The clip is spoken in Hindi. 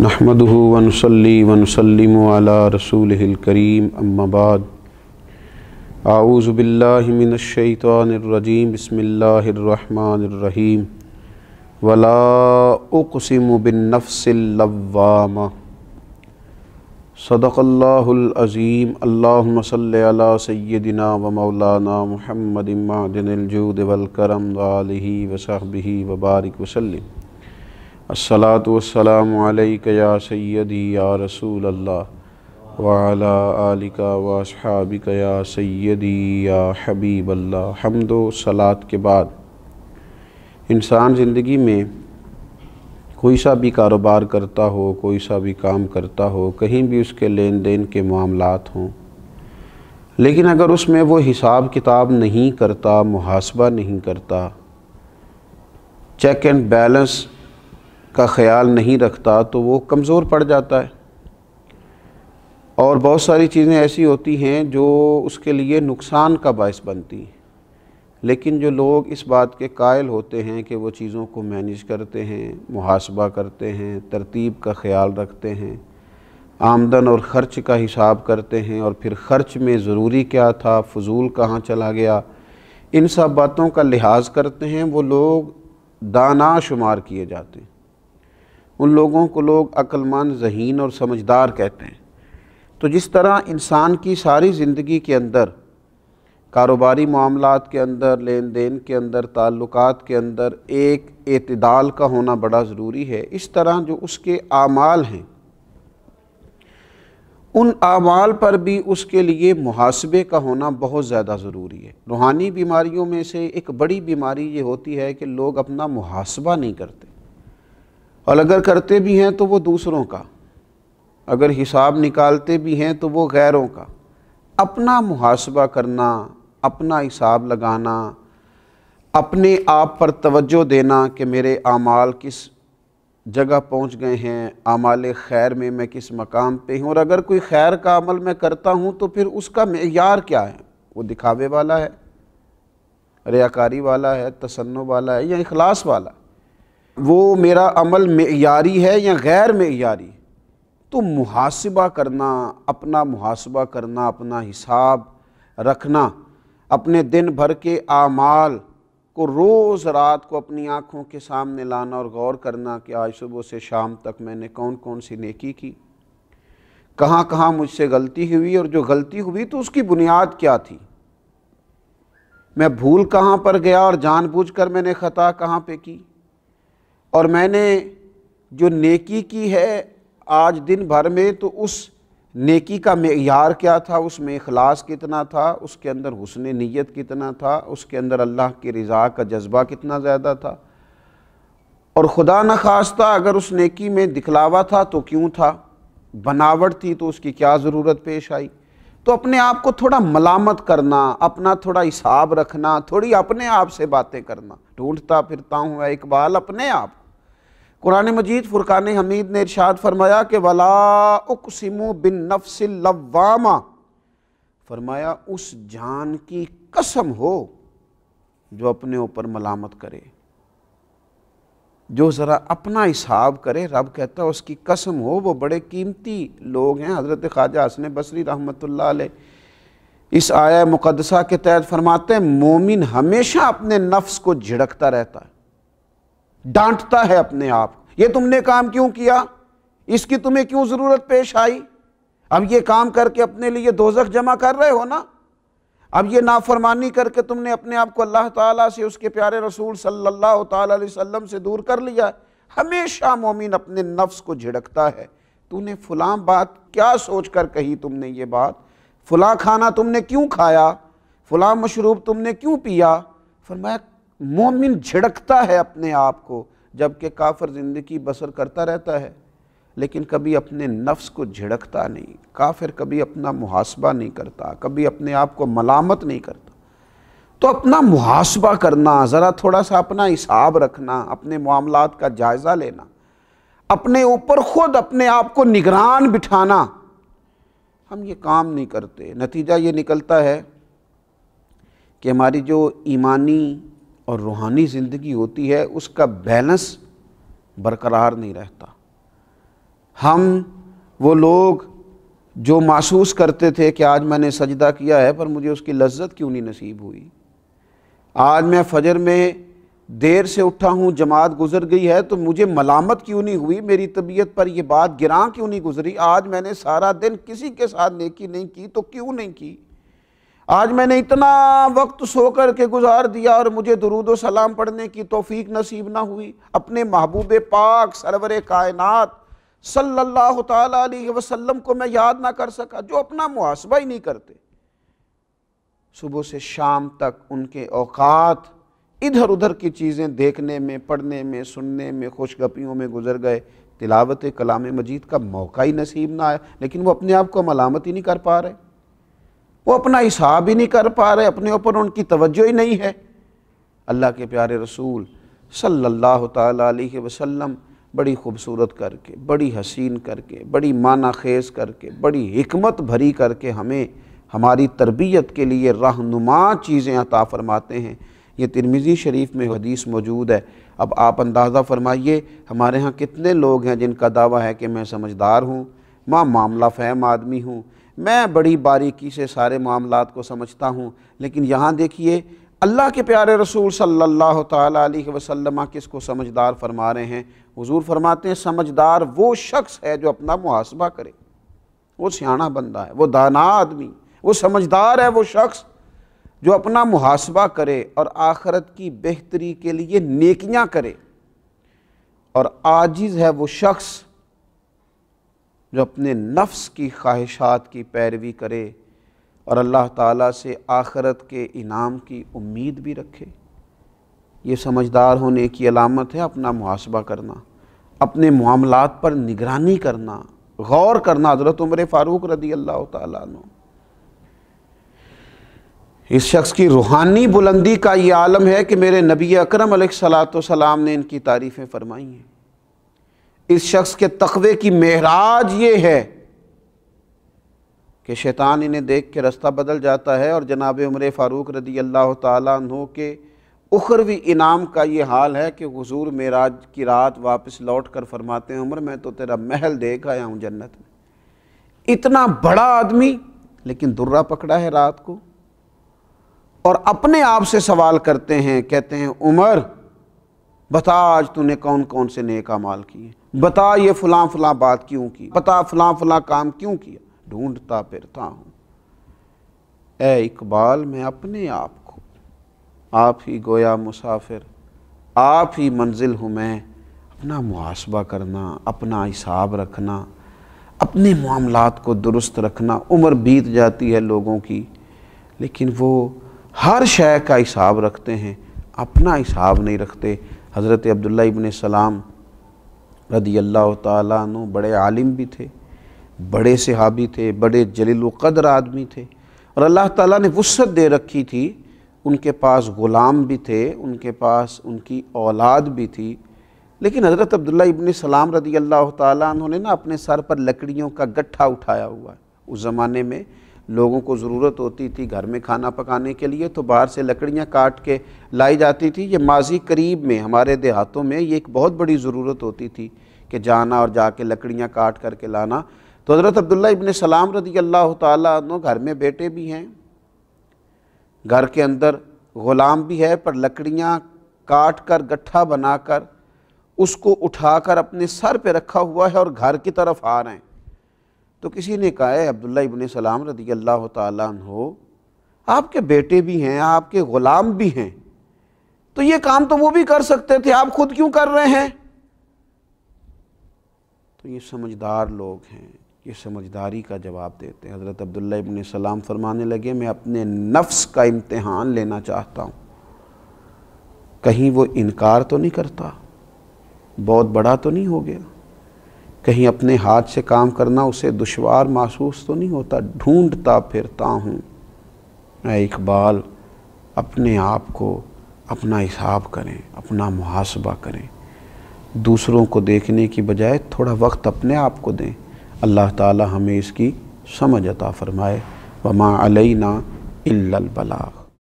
नहमद वनसली वनसलम रसूल करीम अम्माबाद आऊज़बिल्लिमिनशैतरजीम बसमीम वलाक़सम बिनफ़सलवाम सदक़ल्लाज़ीम अल्लासल सैदिना व मौलाना महमदिनजूद वलकरम वसहबी वबारक वसलम अस्सलात वसलाम या सैदी या रसूल अल्लाह वाला आलिका वासहाबिका या सैदी या हबीब अल्लाह हमदो सलात के बाद इंसान ज़िंदगी में कोई सा भी कारोबार करता हो कोई सा भी काम करता हो कहीं भी उसके लेन देन के मामलात हों लेकिन अगर उसमें वो हिसाब किताब नहीं करता मुहासबा नहीं करता चेक एंड बैलेंस का ख्याल नहीं रखता तो वो कमज़ोर पड़ जाता है और बहुत सारी चीज़ें ऐसी होती हैं जो उसके लिए नुकसान का बायस बनती हैं लेकिन जो लोग इस बात के कायल होते हैं कि वो चीज़ों को मैनेज करते हैं मुहासबा करते हैं तरतीब का ख्याल रखते हैं आमदन और ख़र्च का हिसाब करते हैं और फिर ख़र्च में ज़रूरी क्या था फजूल कहाँ चला गया इन सब बातों का लिहाज करते हैं वो लोग दाना शुमार किए जाते हैं उन लोगों को लोग अक्लमंद जहीन और समझदार कहते हैं तो जिस तरह इंसान की सारी ज़िंदगी के अंदर कारोबारी मामला के अंदर लेन देन के अंदर ताल्लुक के अंदर एक अतदाल का होना बड़ा ज़रूरी है इस तरह जो उसके आमाल हैं उन आमाल पर भी उसके लिए मुहासबे का होना बहुत ज़्यादा ज़रूरी है रूहानी बीमारियों में से एक बड़ी बीमारी ये होती है कि लोग अपना मुहासबा नहीं करते और अगर करते भी हैं तो वो दूसरों का अगर हिसाब निकालते भी हैं तो वो गैरों का अपना मुहासबा करना अपना हिसाब लगाना अपने आप पर तवज्जो देना कि मेरे आमाल किस जगह पहुंच गए हैं आमाल खैर में मैं किस मकाम पे हूँ और अगर कोई खैर का अमल मैं करता हूँ तो फिर उसका मैार क्या है वो दिखावे वाला है रियाकारी वाला है तसन्नो वाला है या इखलास वाला वो मेरा अमल मैारी है या गैर मैारी तो मुहासबा करना अपना मुहासबा करना अपना हिसाब रखना अपने दिन भर के आमाल को रोज़ रात को अपनी आँखों के सामने लाना और गौर करना कि आज सुबह से शाम तक मैंने कौन कौन सी नेकी की कहाँ कहाँ मुझसे गलती हुई और जो गलती हुई तो उसकी बुनियाद क्या थी मैं भूल कहाँ पर गया और जानबूझकर मैंने ख़ता कहाँ पे की और मैंने जो नेकी की है आज दिन भर में तो उस नेकी का मैार क्या था उसमें अखलास कितना था उसके अंदर हुसन नीयत कितना था उसके अंदर अल्लाह की रज़ा का जज्बा कितना ज़्यादा था और ख़ुदा न खास्ता अगर उस नेकी में दिखलावा था तो क्यों था बनावट थी तो उसकी क्या ज़रूरत पेश आई तो अपने आप को थोड़ा मलामत करना अपना थोड़ा हिसाब रखना थोड़ी अपने आप से बातें करना ढूंढता फिरता हूँ इकबाल अपने आप कुरान मजीद फुरकान हमीद ने इरशाद फरमाया कि वला उकसिमु बिन नफसिल लवामा फरमाया उस जान की कसम हो जो अपने ऊपर मलामत करे जो ज़रा अपना हिसाब करे रब कहता है उसकी कसम हो वो बड़े कीमती लोग हैं हज़रत ख्वाजा हसन बसरी रहमत इस आया मुकदसा के तहत फरमाते हैं मोमिन हमेशा अपने नफ्स को झिड़कता रहता है डांटता है अपने आप ये तुमने काम क्यों किया इसकी तुम्हें क्यों ज़रूरत पेश आई अब ये काम करके अपने लिए दोजक जमा कर रहे हो ना अब ये नाफरमानी करके तुमने अपने आप को अल्लाह ताला से उसके प्यारे रसूल सल्लल्लाहु अलैहि वसल्लम से दूर कर लिया हमेशा मोमिन अपने नफ्स को झिड़कता है तूने फलां बात क्या सोच कर कही तुमने ये बात फलां खाना तुमने क्यों खाया फलां मशरूब तुमने क्यों पिया फरमाया मोमिन झिड़कता है अपने आप को जबकि काफर ज़िंदगी बसर करता रहता है लेकिन कभी अपने नफ्स को झिड़कता नहीं काफिर कभी अपना मुहासबा नहीं करता कभी अपने आप को मलामत नहीं करता तो अपना मुहासबा करना ज़रा थोड़ा सा अपना हिसाब रखना अपने मामला का जायज़ा लेना अपने ऊपर ख़ुद अपने आप को निगरान बिठाना हम ये काम नहीं करते नतीजा ये निकलता है कि हमारी जो ईमानी और रूहानी ज़िंदगी होती है उसका बैलेंस बरकरार नहीं रहता हम वो लोग जो महसूस करते थे कि आज मैंने सजदा किया है पर मुझे उसकी लज्जत क्यों नहीं नसीब हुई आज मैं फजर में देर से उठा हूँ जमात गुजर गई है तो मुझे मलामत क्यों नहीं हुई मेरी तबीयत पर यह बात गिरा क्यों नहीं गुजरी आज मैंने सारा दिन किसी के साथ नेकी नहीं की तो क्यों नहीं की आज मैंने इतना वक्त सो कर के गुजार दिया और मुझे दरूद सलाम पढ़ने की तोफ़ी नसीब ना हुई अपने महबूब पाक सरवर कायनात सल्लल्लाहु अलैहि वसल्लम को मैं याद ना कर सका जो अपना मुहासबा ही नहीं करते सुबह से शाम तक उनके औकात इधर उधर की चीज़ें देखने में पढ़ने में सुनने में खुशगपियों में गुजर गए तिलावत कलाम मजीद का मौका ही नसीब ना आया लेकिन वो अपने आप को मलामत ही नहीं कर पा रहे वो अपना हिसाब ही नहीं कर पा रहे अपने ऊपर उनकी तवज्जो ही नहीं है अल्लाह के प्यारे रसूल सल्लल्लाहु अलैहि वसल्लम बड़ी खूबसूरत करके बड़ी हसीन करके बड़ी माना खेज करके बड़ी हमत भरी करके हमें हमारी तरबियत के लिए रहनुमा चीज़ें अता फरमाते हैं ये तिरमिज़ी शरीफ में हदीस मौजूद है अब आप अंदाज़ा फरमाइए हमारे यहाँ कितने लोग हैं जिनका दावा है कि मैं समझदार हूँ माँ मामला फहम आदमी हूँ मैं बड़ी बारीकी से सारे मामला को समझता हूँ लेकिन यहाँ देखिए अल्लाह के प्यारे रसूल सल्लल्लाहु अलैहि वसल्लम किसको समझदार फरमा रहे हैं हुजूर फरमाते हैं समझदार वो शख्स है जो अपना मुहासबा करे वो सियाणा बंदा है वो दाना आदमी वो समझदार है वो शख्स जो अपना मुहासबा करे और आखरत की बेहतरी के लिए नेकियां करे और आजिज़ है वो शख्स जो अपने नफ्स की ख्वाहिशात की पैरवी करे और अल्लाह ताला से आखरत के इनाम की उम्मीद भी रखे ये समझदार होने की अलामत है अपना मुहासबा करना अपने मामलात पर निगरानी करना गौर करना हज़रत उम्र फ़ारूक रदी अल्लाह तु इस शख्स की रूहानी बुलंदी का ये आलम है कि मेरे नबी अकरम सलाम ने इनकी तारीफ़ें फरमाई हैं इस शख्स के तकवे की महराज ये है कि शैतान इन्हें देख के रास्ता बदल जाता है और जनाब उमर फ़ारूक रदी अल्लाह तु के उखरवी इनाम का ये हाल है कि हजूर मेराज की रात वापस लौट कर फरमाते हैं उम्र मैं तो तेरा महल देख आया हूँ जन्नत में इतना बड़ा आदमी लेकिन दुर्रा पकड़ा है रात को और अपने आप से सवाल करते हैं कहते हैं उमर बता आज तूने कौन कौन से नेक अमाल किए बता ये फलां फ़लाँ बात क्यों की बता फलां फलां काम क्यों किया ढूंढता फिरता हूँ ए इकबाल मैं अपने आप को आप ही गोया मुसाफिर आप ही मंजिल हूँ मैं अपना मुहासबा करना अपना हिसाब रखना अपने मामलात को दुरुस्त रखना उम्र बीत जाती है लोगों की लेकिन वो हर शय का हिसाब रखते हैं अपना हिसाब नहीं रखते हज़रत अब्दुल्ला इबन सलाम रदी अल्लाह तु बड़े आलिम भी थे बड़े सहाबी थे बड़े जलील कदर आदमी थे और अल्लाह ताला ने वसत दे रखी थी उनके पास ग़ुलाम भी थे उनके पास उनकी औलाद भी थी लेकिन हज़रत अब्दुल्ला इबन सलाम रदी अल्लाह तु ना अपने सर पर लकड़ियों का गट्ठा उठाया हुआ है उस ज़माने में लोगों को ज़रूरत होती थी घर में खाना पकाने के लिए तो बाहर से लकड़ियाँ काट के लाई जाती थी ये माजी करीब में हमारे देहातों में ये एक बहुत बड़ी ज़रूरत होती थी कि जाना और जाके लकड़ियाँ काट करके लाना तो हज़रत अब्दुल्ला इबन सलाम रदी अल्लाह तु घर में बेटे भी हैं घर के अंदर ग़ुलाम भी है पर लकड़ियाँ काट कर गट्ठा बनाकर उसको उठाकर अपने सर पे रखा हुआ है और घर की तरफ आ रहे हैं तो किसी ने कहा है अब्दुल्ला इबन सलाम रदी अल्लाह तहो आपके बेटे भी हैं आपके ग़ुलाम भी हैं तो ये काम तो वो भी कर सकते थे आप खुद क्यों कर रहे हैं तो ये समझदार लोग हैं ये समझदारी का जवाब देते हैं हज़रत अब्दुल्ला इबन सलाम फरमाने लगे मैं अपने नफ्स का इम्तहान लेना चाहता हूँ कहीं वो इनकार तो नहीं करता बहुत बड़ा तो नहीं हो गया कहीं अपने हाथ से काम करना उसे दुशवार महसूस तो नहीं होता ढूंढता फिरता हूँ मैं इकबाल अपने आप को अपना हिसाब करें अपना मुहासबा करें दूसरों को देखने की बजाय थोड़ा वक्त अपने आप को दें अल्लाह ताला हमें इसकी समझ अता फ़रमाए वमा अलैना इल्लल बलाग